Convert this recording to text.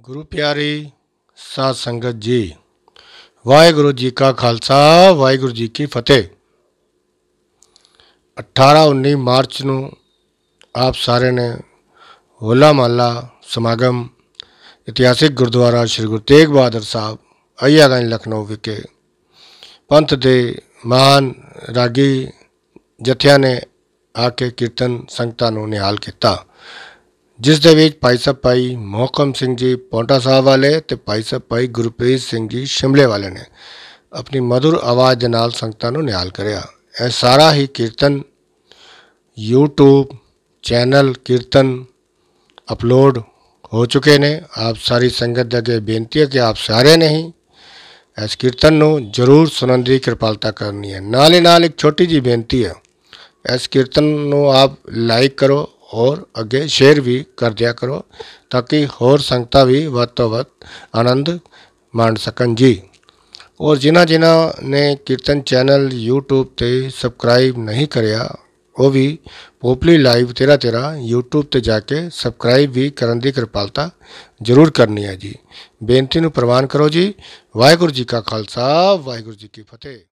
ਗੁਰੂ ਪਿਆਰੀ ਸਾਧ ਸੰਗਤ ਜੀ ਵਾਹਿਗੁਰੂ ਜੀ ਕਾ ਖਾਲਸਾ ਵਾਹਿਗੁਰੂ ਜੀ ਕੀ ਫਤਿਹ 18 19 ਮਾਰਚ ਨੂੰ ਆਪ ਸਾਰੇ ਨੇ ਹੋਲਾ ਮਹੱਲਾ ਸਮਾਗਮ ਇਤਿਹਾਸਿਕ ਗੁਰਦੁਆਰਾ ਸ੍ਰੀ ਗੁਰੂ ਤੇਗ ਬਹਾਦਰ ਸਾਹਿਬ ਅਯਾਦਾਂ ਲਖਨਊ ਵਿਖੇ ਪੰਥ ਦੇ ਮਾਨ ਰਾਗੀ ਜਥਿਆਂ ਨੇ ਆ ਕੇ ਕੀਰਤਨ ਸੰਗਤਾਂ ਨੂੰ ਨਿਹਾਲ ਕੀਤਾ ਜਿਸ ਦੇ ਵਿੱਚ ਭਾਈ ਸਾਹਿਬ ਭਾਈ ਮੋਹਕਮ ਸਿੰਘ ਜੀ ਪੌਂਟਾ ਸਾਹਿਬ ਵਾਲੇ ਤੇ ਭਾਈ ਸਾਹਿਬ ਭਾਈ ਗੁਰਪ੍ਰੀਤ ਸਿੰਘ ਜੀ ਸ਼ਿਮਲੇ ਵਾਲੇ ਨੇ ਆਪਣੀ ਮధుਰ ਆਵਾਜ਼ ਦੇ ਨਾਲ ਸੰਗਤਾਂ ਨੂੰ ਨਿਹਾਲ ਕਰਿਆ ਇਹ ਸਾਰਾ ਹੀ ਕੀਰਤਨ YouTube ਚੈਨਲ ਕੀਰਤਨ ਅਪਲੋਡ ਹੋ ਚੁੱਕੇ ਨੇ ਆਪ ਸਾਰੀ ਸੰਗਤ ਦੇ ਅੱਗੇ ਬੇਨਤੀ ਹੈ ਕਿ ਆਪ ਸਾਰੇ ਨਹੀਂ ਇਸ ਕੀਰਤਨ ਨੂੰ ਜ਼ਰੂਰ ਸੁਣਨ ਦੀ ਕਿਰਪਾਲਤਾ ਕਰਨੀ ਹੈ ਨਾਲੇ ਨਾਲ ਇੱਕ ਛੋਟੀ ਜੀ ਬੇਨਤੀ ਹੈ ਇਸ ਕੀਰਤਨ ਨੂੰ ਆਪ ਲਾਈਕ ਕਰੋ ਔਰ ਅੱਗੇ ਸ਼ੇਅਰ ਵੀ ਕਰ ਦਿਆ ਕਰੋ ਤਾਂ ਕਿ ਹੋਰ ਸੰਗਤਾਂ ਵੀ ਵੱਧ ਤੋਂ ਵੱਧ ਆਨੰਦ ਮਾਣ ਸਕਣ ਜੀ ਔਰ ਜਿਨ੍ਹਾਂ ਜਿਨ੍ਹਾਂ ਨੇ ਕੀਰਤਨ ਚੈਨਲ YouTube ਤੇ ਸਬਸਕ੍ਰਾਈਬ ਨਹੀਂ ਕਰਿਆ ਉਹ ਵੀ ਪੋਪਲੀ ਲਾਈਵ ਤੇਰਾ ਤੇਰਾ YouTube ਤੇ ਜਾ ਕੇ ਸਬਸਕ੍ਰਾਈਬ ਵੀ ਕਰਨ ਦੀ ਕਿਰਪਾਲਤਾ ਜ਼ਰੂਰ ਕਰਨੀ ਹੈ ਜੀ ਬੇਨਤੀ ਨੂੰ ਪ੍ਰਵਾਨ ਕਰੋ ਜੀ ਵਾਹਿਗੁਰੂ ਜੀ ਕਾ ਖਾਲਸਾ ਵਾਹਿਗੁਰੂ ਜੀ ਕੀ ਫਤਿਹ